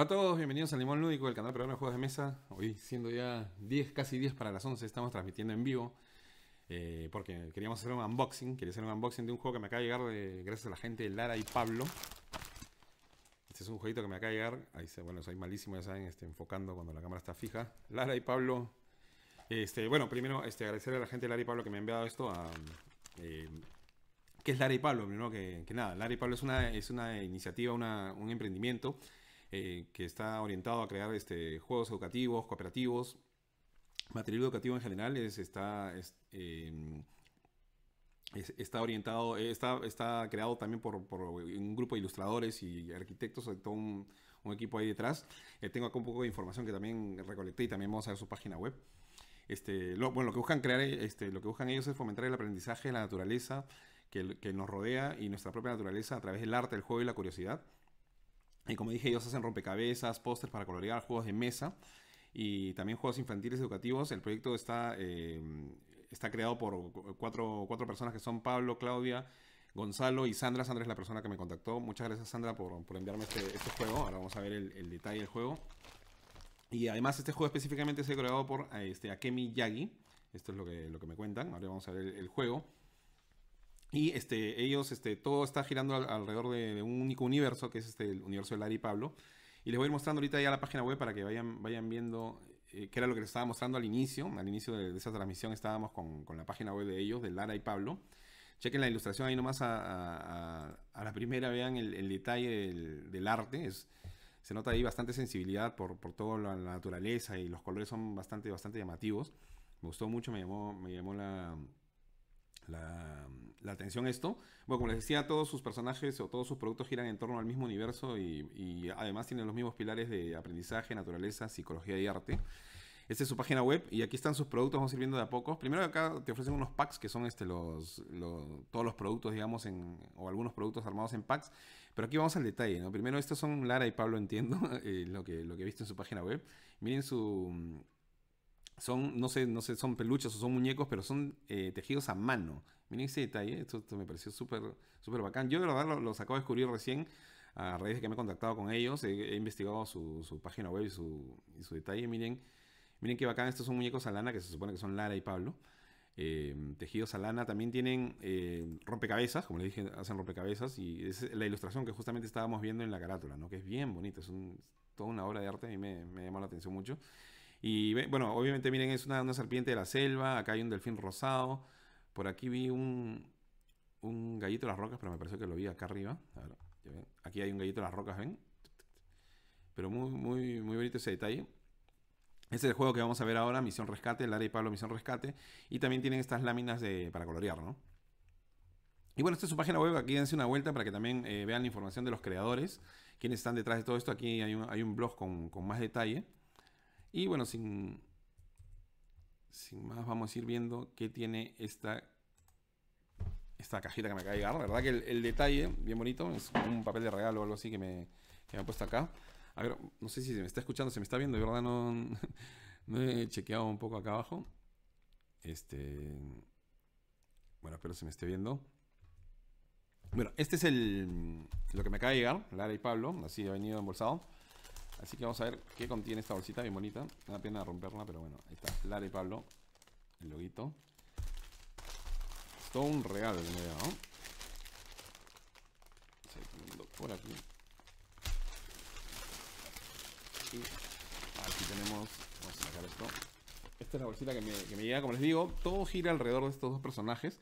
Hola a todos, bienvenidos al Limón Lúdico, el canal peruano de juegos de mesa. Hoy, siendo ya 10, casi 10 para las 11, estamos transmitiendo en vivo. Eh, porque queríamos hacer un unboxing, quería hacer un unboxing de un juego que me acaba de llegar gracias a la gente de Lara y Pablo. Este es un jueguito que me acaba de llegar. Ahí se, bueno, soy malísimo, ya saben, este, enfocando cuando la cámara está fija. Lara y Pablo. Este, bueno, primero este, agradecerle a la gente de Lara y Pablo que me ha enviado esto a. Eh, ¿Qué es Lara y Pablo? Primero que, que, nada, Lara y Pablo es una, es una iniciativa, una, un emprendimiento eh, que está orientado a crear este, juegos educativos, cooperativos, material educativo en general, está, em, está orientado, está, creado también por, un grupo de ilustradores y arquitectos, hay todo un, equipo ahí detrás. Eh, tengo acá un poco de información que también recolecté y también vamos a ver su página web. Este, lo, que buscan crear, este, lo que buscan ellos es fomentar el aprendizaje de la naturaleza que, que nos rodea y nuestra propia naturaleza a través del arte, el juego y la curiosidad. Y como dije, ellos hacen rompecabezas, pósters para colorear, juegos de mesa y también juegos infantiles educativos. El proyecto está, eh, está creado por cuatro, personas que son Pablo, Claudia, Gonzalo y Sandra. Sandra es la persona que me contactó. Muchas gracias Sandra por, enviarme este, este, juego. Ahora vamos a ver el, detalle del juego. Y además este juego específicamente se ha creado por este, Akemi Yagi. Esto es lo que, lo que me cuentan. Ahora vamos a ver el juego. Y este, ellos, este, todo está girando alrededor de, un único universo, que es este, el universo de Lara y Pablo. Y les voy a ir mostrando ahorita ya la página web para que vayan, vayan viendo que eh, qué era lo que les estaba mostrando al inicio. Al inicio de, esa transmisión estábamos con, la página web de ellos, de Lara y Pablo. Chequen la ilustración ahí nomás a, la primera, vean el, detalle del, arte. se nota ahí bastante sensibilidad por, toda la, naturaleza y los colores son bastante, bastante llamativos. Me gustó mucho, me llamó, me llamó la, la, la, atención esto. Bueno, como les decía, todos sus personajes o todos sus productos giran en torno al mismo universo y, además tienen los mismos pilares de aprendizaje, naturaleza, psicología y arte. Esta es su página web y aquí están sus productos, vamos sirviendo viendo de a pocos. Primero acá te ofrecen unos packs que son este, los, todos los productos, digamos, en, o algunos productos armados en packs. Pero aquí vamos al detalle, ¿no? Primero estos son Lara y Pablo, entiendo, eh, lo, que, lo que he visto en su página web. Miren su son, no sé, no sé, son peluches o son muñecos, pero son eh, tejidos a mano. Miren ese detalle, esto, me pareció súper, súper bacán. Yo de verdad los lo acabo de descubrir recién, a raíz de que me he contactado con ellos, he, investigado su, página web y su, su, detalle. Miren, miren qué bacán, estos son muñecos a lana, que se supone que son Lara y Pablo. Eh, tejidos a lana también tienen eh, rompecabezas, como les dije, hacen rompecabezas y es la ilustración que justamente estábamos viendo en la carátula, ¿no? que es bien bonita, es, un, toda una obra de arte, a mí me, me llamó la atención mucho. Y bueno, obviamente miren, es una, serpiente de la selva, acá hay un delfín rosado, por aquí vi un, gallito de las rocas, pero me pareció que lo vi acá arriba. Aquí hay un gallito de las rocas, ¿ven? Pero muy, muy, muy bonito ese detalle. Este es el juego que vamos a ver ahora, Misión Rescate, Lara y Pablo Misión Rescate. Y también tienen estas láminas para colorear, ¿no? Y bueno, esta es su página web, aquí dense una vuelta para que también eh, vean la información de los creadores, quienes están detrás de todo esto. Aquí hay un, blog con más detalle. Y bueno, sin, sin más, vamos a ir viendo qué tiene esta, esta cajita que me acaba de llegar. La verdad que el, detalle, bien bonito, es un papel de regalo o algo así que me, han puesto acá. A ver, no sé si se me está escuchando, se me está viendo, de verdad no, he chequeado un poco acá abajo. Este. Bueno, espero se me esté viendo. Bueno, este es el, lo que me acaba de llegar, Lara y Pablo, así ha venido embolsado. Así que vamos a ver qué contiene esta bolsita, bien bonita. Me da pena romperla, pero bueno, ahí está. y Pablo, el loguito. Es todo un regalo que me he dado. por aquí. aquí tenemos, vamos a sacar esto. Esta es la bolsita que me, llega, como les digo, todo gira alrededor de estos dos personajes.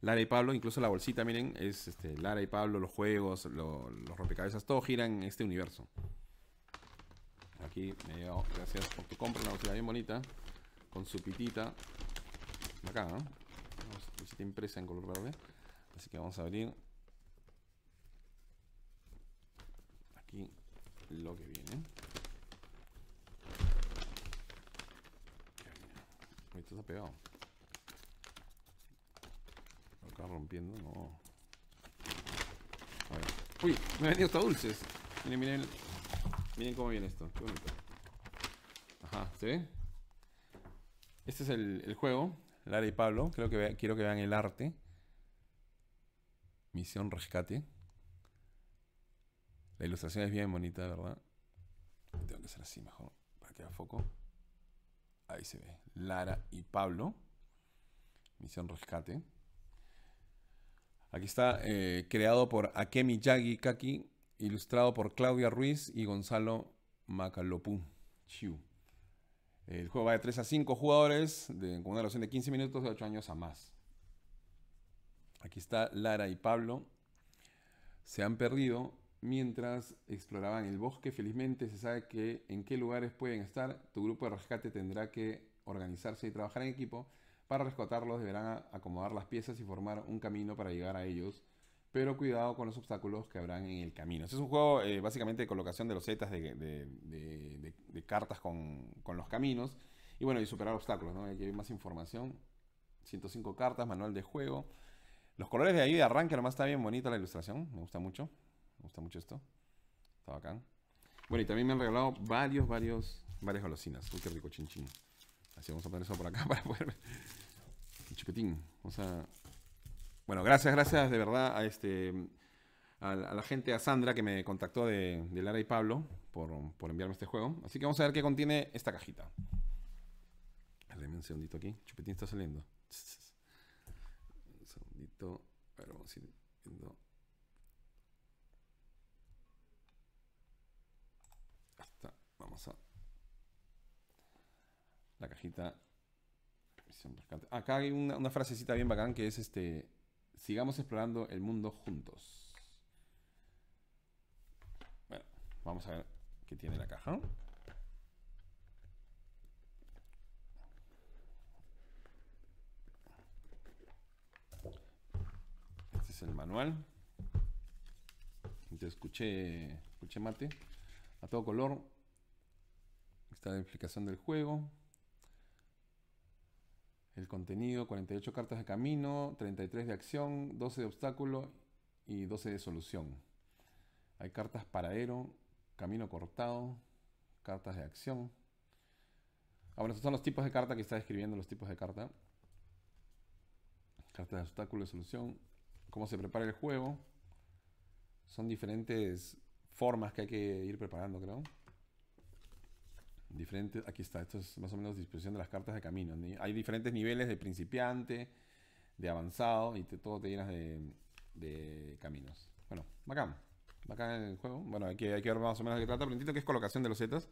Lara y Pablo, incluso la bolsita, miren, es este, Lara y Pablo, los juegos, los rompecabezas, todo gira en este universo aquí me Gracias por tu compra, una velocidad bien bonita. Con su pitita. Acá, ¿no? visita impresa en color verde. Así que vamos a abrir. Aquí lo que viene. Esto está pegado. Acá rompiendo, no. Uy, me han venido hasta dulces. Miren, miren. Miren cómo viene esto. Qué bonito. Ajá, ¿se Este es el, juego. Lara y Pablo. Creo que quiero que vean el arte. Misión Rescate. La ilustración es bien bonita, ¿verdad? Tengo que hacer así mejor para que haga foco. Ahí se ve. Lara y Pablo. Misión Rescate. Aquí está eh, creado por Akemi Yagi Kaki ilustrado por Claudia Ruiz y Gonzalo Macalopú. El juego va de 3 a 5 jugadores, con una duración de 15 minutos, de 8 años a más. Aquí está Lara y Pablo. Se han perdido mientras exploraban el bosque. Felizmente se sabe que en qué lugares pueden estar. Tu grupo de rescate tendrá que organizarse y trabajar en equipo. Para rescatarlos deberán acomodar las piezas y formar un camino para llegar a ellos pero cuidado con los obstáculos que habrán en el camino. es un juego eh, básicamente de colocación de los de, cartas con, los caminos. Y bueno, y superar obstáculos, ¿no? Aquí hay más información. 105 cartas, manual de juego. Los colores de ahí de arranque, nomás está bien bonita la ilustración. Me gusta mucho. Me gusta mucho esto. Está bacán. Bueno, y también me han regalado varios, varios, varias golosinas. Uy, qué rico chinchín. Así vamos a poner eso por acá para poder ver. Vamos a bueno, gracias, gracias de verdad a este a, la gente, a Sandra que me contactó de, Lara y Pablo por, por, enviarme este juego. Así que vamos a ver qué contiene esta cajita. Dame un segundito aquí. Chupetín está saliendo. Un segundito. A ver, vamos a viendo. vamos a. La cajita. Acá hay una frasecita bien bacán que es este Sigamos explorando el mundo juntos. Bueno, vamos a ver qué tiene la caja. Este es el manual. Te escuché, escuché mate. A todo color. Está la explicación del juego el contenido, 48 cartas de camino, 33 de acción, 12 de obstáculo y 12 de solución. Hay cartas paradero, camino cortado, cartas de acción. bueno estos son los tipos de carta que está describiendo, los tipos de carta. Cartas de obstáculo y solución. Cómo se prepara el juego. Son diferentes formas que hay que ir preparando, creo. Diferentes, aquí está, esto es más o menos disposición de las cartas de camino. Hay diferentes niveles de principiante, de avanzado y te, todo te llenas de, de caminos. Bueno, bacán. Bacán el juego. Bueno, aquí hay que ver más o menos de qué trata. Pero que es colocación de los zetas.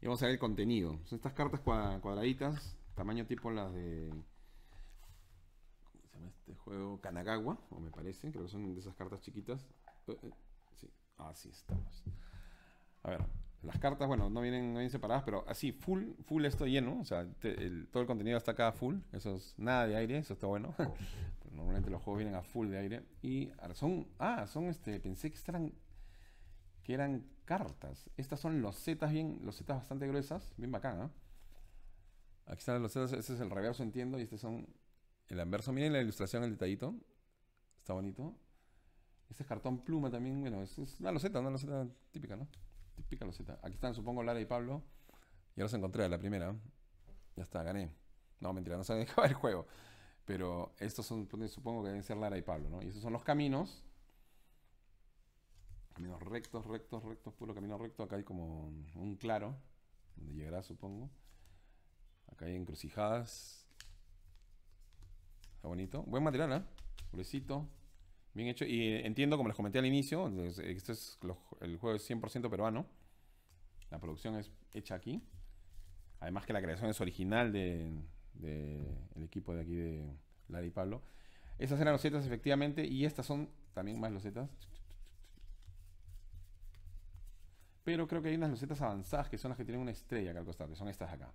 Y vamos a ver el contenido. Son estas cartas cuadraditas, tamaño tipo las de. ¿Cómo se llama este juego? Kanagawa, o me parece. Creo que son de esas cartas chiquitas. Eh, eh, sí, así estamos. A ver, las cartas, bueno, no vienen, bien separadas, pero así, full, full esto lleno. O sea, el, todo el contenido está acá full. Eso es nada de aire, eso está bueno. normalmente los juegos vienen a full de aire. Y son, ah, son este, pensé que eran, que eran cartas. Estas son los zetas bien, los bastante gruesas, bien bacán, ¿ah? Aquí están los losetas, ese es el reverso, entiendo, y este son el anverso. Miren la ilustración, el detallito. Está bonito. Este es cartón pluma también, bueno, es, este es una loseta, una loseta típica, ¿no? Típica Aquí están, supongo, Lara y Pablo. Ya los encontré a la primera. Ya está, gané. No, mentira, no se dejaba el juego. Pero estos son, supongo que deben ser Lara y Pablo, ¿no? Y esos son los caminos. Caminos rectos, rectos, rectos, puro camino recto. Acá hay como un claro, donde llegará, supongo. Acá hay encrucijadas. Está bonito. Buen material, ¿eh? Gruesito. Bien hecho. Y entiendo, como les comenté al inicio, es el juego es 100% peruano. La producción es hecha aquí. Además que la creación es original del equipo de aquí de Larry y Pablo. Esas eran losetas, efectivamente. Y estas son también más losetas. Pero creo que hay unas losetas avanzadas que son las que tienen una estrella acá al costado, que son estas acá.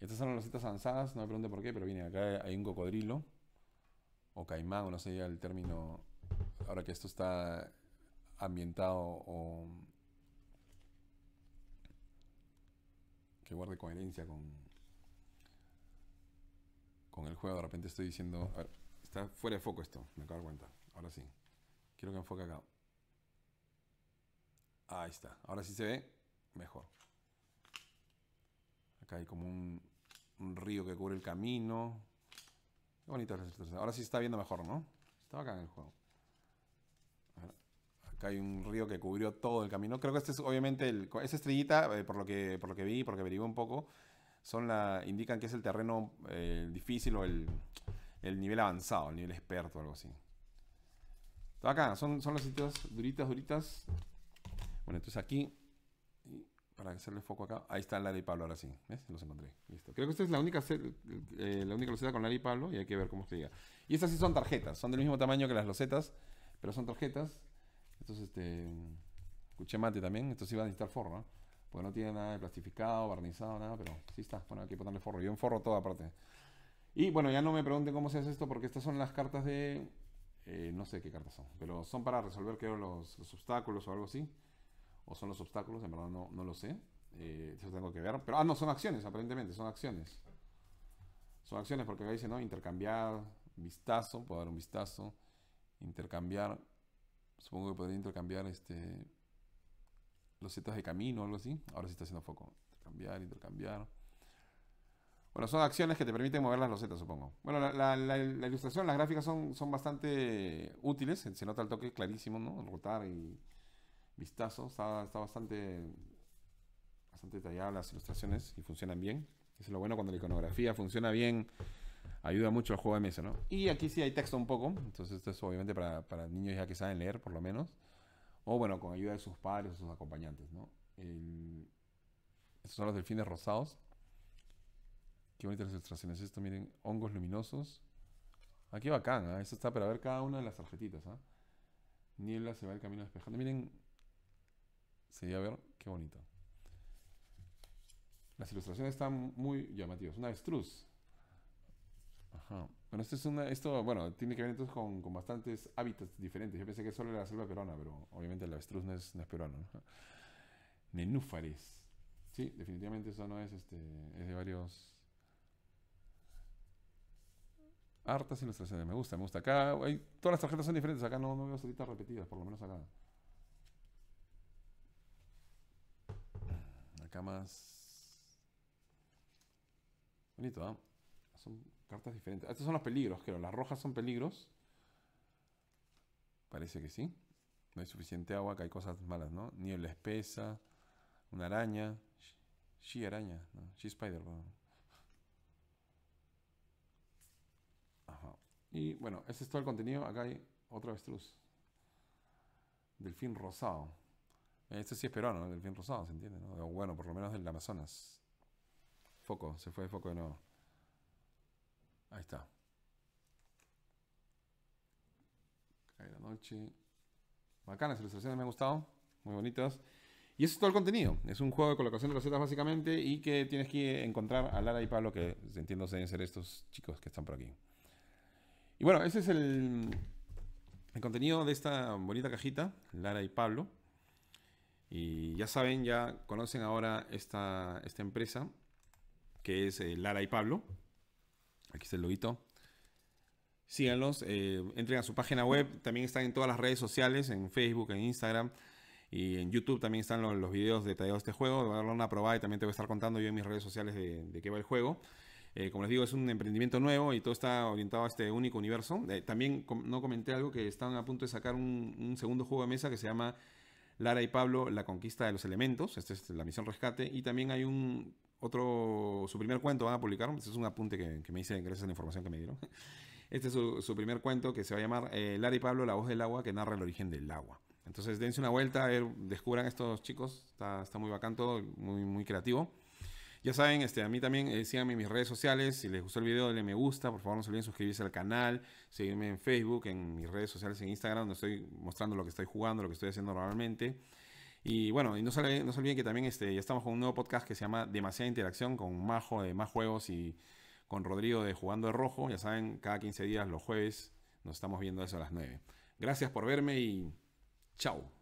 Estas son las losetas avanzadas, no me pregunte por qué, pero viene acá hay un cocodrilo o caimán, o no sé el término, ahora que esto está ambientado o que guarde coherencia con, con el juego. De repente estoy diciendo, está fuera de foco esto, me acabo de cuenta. Ahora sí, quiero que enfoque acá. Ahí está, ahora sí se ve mejor. Acá hay como un río que cubre el camino bonito es Ahora sí está viendo mejor, ¿no? Estaba acá en el juego. Acá hay un río que cubrió todo el camino. Creo que este es obviamente el. Esa estrellita, eh, por, lo que, por que vi, porque averigué un poco, son indican que es el terreno eh, difícil o el, nivel avanzado, el nivel experto, o algo así. Está acá, son, son los sitios duritas, duritas. Bueno, entonces aquí para hacerle foco acá. Ahí está la de Pablo, ahora sí. ¿Ves? Los encontré. Listo. Creo que esta es la única, eh, la única loseta con la Pablo y hay que ver cómo se diga, Y estas sí son tarjetas. Son del mismo tamaño que las losetas, pero son tarjetas. entonces este. Escuché mate también. Estos sí van a necesitar forro, ¿no? Porque no tiene nada de plastificado, barnizado, nada, pero sí está. Bueno, aquí que ponerle forro. Yo enforro toda parte. Y bueno, ya no me pregunten cómo se hace esto porque estas son las cartas de. Eh, no sé qué cartas son, pero son para resolver, creo, los obstáculos o algo así o son los obstáculos, en verdad no, lo sé. Eh, eso tengo que ver. Pero, ah, no, son acciones, aparentemente, son acciones. Son acciones porque acá dice, ¿no? Intercambiar, vistazo, puedo dar un vistazo. Intercambiar, supongo que podría intercambiar este los setas de camino o algo así. Ahora sí está haciendo foco. Intercambiar, intercambiar. Bueno, son acciones que te permiten mover las losetas, supongo. Bueno, la, ilustración, las gráficas son, son bastante útiles. Se nota el toque clarísimo, ¿no? Rotar y vistazo. Está, bastante, bastante detallada las ilustraciones y funcionan bien. Eso es lo bueno cuando la iconografía funciona bien. Ayuda mucho al juego de mesa, ¿no? Y aquí sí hay texto un poco. Entonces esto es obviamente para, niños ya que saben leer, por lo menos. O bueno, con ayuda de sus padres o sus acompañantes, ¿no? Estos son los delfines rosados. Qué bonitas las ilustraciones. Esto, miren, hongos luminosos. Aquí ah, bacán, eso ¿ah? Esto está para ver cada una de las tarjetitas, ¿ah? Niebla se va el camino despejando. Miren, Sí, a ver, qué bonito. Las ilustraciones están muy llamativas. Una avestruz. Ajá. Bueno, esto es una, esto, bueno, tiene que ver entonces con, bastantes hábitats diferentes. Yo pensé que solo era la selva peruana, pero obviamente la avestruz no es, no Nenúfares. Sí, definitivamente eso no es, este, es de varios... Hartas ilustraciones, me gusta, me gusta. Acá hay, todas las tarjetas son diferentes, acá no, no veo salitas repetidas, por lo menos acá. más Bonito, ¿ah? Son cartas diferentes. Estos son los peligros, creo. Las rojas son peligros. Parece que sí. No hay suficiente agua, que hay cosas malas, ¿no? Niebla espesa, una araña. She araña, She spider, Y bueno, ese es todo el contenido. Acá hay otro avestruz. Delfín rosado. Este sí es peruano, ¿no? del bien rosado, se entiende, bueno, por lo menos del Amazonas. Foco, se fue de foco de nuevo. Ahí está. Cae la noche. Bacanas ilustraciones, me han gustado. Muy bonitas. Y eso es todo el contenido. Es un juego de colocación de recetas básicamente y que tienes que encontrar a Lara y Pablo, que entiendo deben ser estos chicos que están por aquí. Y bueno, ese es el, el contenido de esta bonita cajita, Lara y Pablo. Y ya saben, ya conocen ahora esta, esta empresa, que es eh, Lara y Pablo. Aquí está el loguito. Síganlos, eh, entren a su página web, también están en todas las redes sociales, en Facebook, en Instagram y en YouTube también están los, videos detallados de este juego, voy a darle una probada y también te voy a estar contando yo en mis redes sociales de, qué va el juego. Eh, como les digo, es un emprendimiento nuevo y todo está orientado a este único universo. también no comenté algo que están a punto de sacar un, un segundo juego de mesa que se llama Lara y Pablo, la conquista de los elementos, esta es la misión rescate, y también hay un otro, su primer cuento van a publicar, este es un apunte que, me hice gracias a la información que me dieron. Este es su, primer cuento que se va a llamar eh, Lara y Pablo, la voz del agua, que narra el origen del agua. Entonces dense una vuelta, a descubran estos chicos, está, muy bacán todo, muy, muy creativo. Ya saben, este, a mí también eh, síganme en mis redes sociales. Si les gustó el video, denle me gusta. Por favor, no se olviden suscribirse al canal, seguirme en Facebook, en mis redes sociales, en Instagram, donde estoy mostrando lo que estoy jugando, lo que estoy haciendo normalmente. Y bueno, y no, se olviden, que también este, ya estamos con un nuevo podcast que se llama Demasiada Interacción, con Majo de Más Juegos y con Rodrigo de Jugando de Rojo. Ya saben, cada 15 días, los jueves, nos estamos viendo eso a las 9. Gracias por verme y chao.